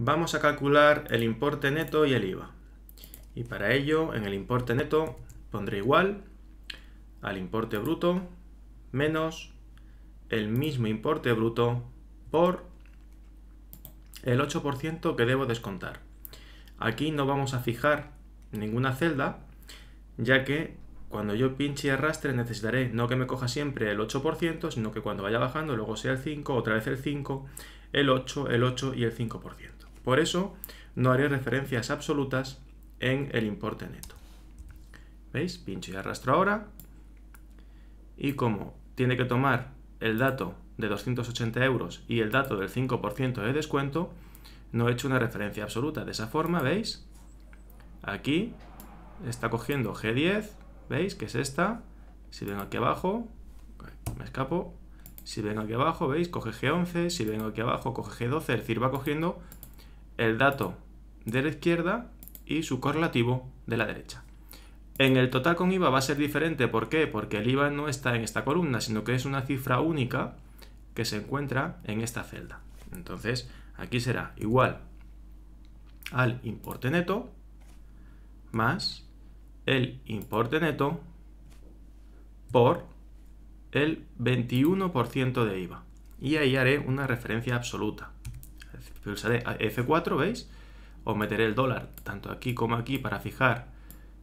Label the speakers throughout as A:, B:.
A: Vamos a calcular el importe neto y el IVA. Y para ello, en el importe neto pondré igual al importe bruto menos el mismo importe bruto por el 8% que debo descontar. Aquí no vamos a fijar ninguna celda, ya que cuando yo pinche y arrastre necesitaré no que me coja siempre el 8%, sino que cuando vaya bajando luego sea el 5, otra vez el 5, el 8, el 8 y el 5%. Por eso no haré referencias absolutas en el importe neto. ¿Veis? Pincho y arrastro ahora. Y como tiene que tomar el dato de 280 euros y el dato del 5% de descuento, no he hecho una referencia absoluta. De esa forma, ¿veis? Aquí está cogiendo G10, ¿veis? Que es esta. Si vengo aquí abajo, me escapo. Si vengo aquí abajo, ¿veis? Coge G11, si vengo aquí abajo, coge G12, es decir, va cogiendo el dato de la izquierda y su correlativo de la derecha. En el total con IVA va a ser diferente, ¿por qué? Porque el IVA no está en esta columna, sino que es una cifra única que se encuentra en esta celda. Entonces, aquí será igual al importe neto más el importe neto por el 21% de IVA. Y ahí haré una referencia absoluta pulsaré F4, ¿veis? O meteré el dólar tanto aquí como aquí para fijar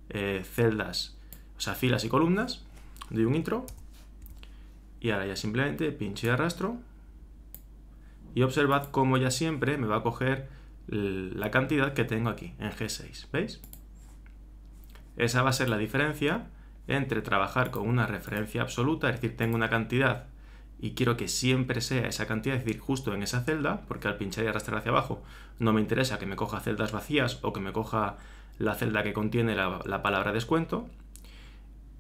A: eh, celdas, o sea, filas y columnas. Doy un intro. Y ahora ya simplemente pinche y arrastro. Y observad cómo ya siempre me va a coger la cantidad que tengo aquí en G6, ¿veis? Esa va a ser la diferencia entre trabajar con una referencia absoluta, es decir, tengo una cantidad y quiero que siempre sea esa cantidad, es decir, justo en esa celda, porque al pinchar y arrastrar hacia abajo no me interesa que me coja celdas vacías o que me coja la celda que contiene la, palabra descuento.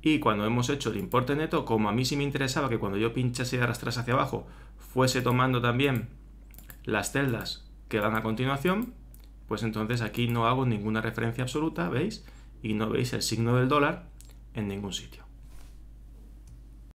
A: Y cuando hemos hecho el importe neto, como a mí sí me interesaba que cuando yo pinchase y arrastrase hacia abajo fuese tomando también las celdas que van a continuación, pues entonces aquí no hago ninguna referencia absoluta, ¿veis? Y no veis el signo del dólar en ningún sitio.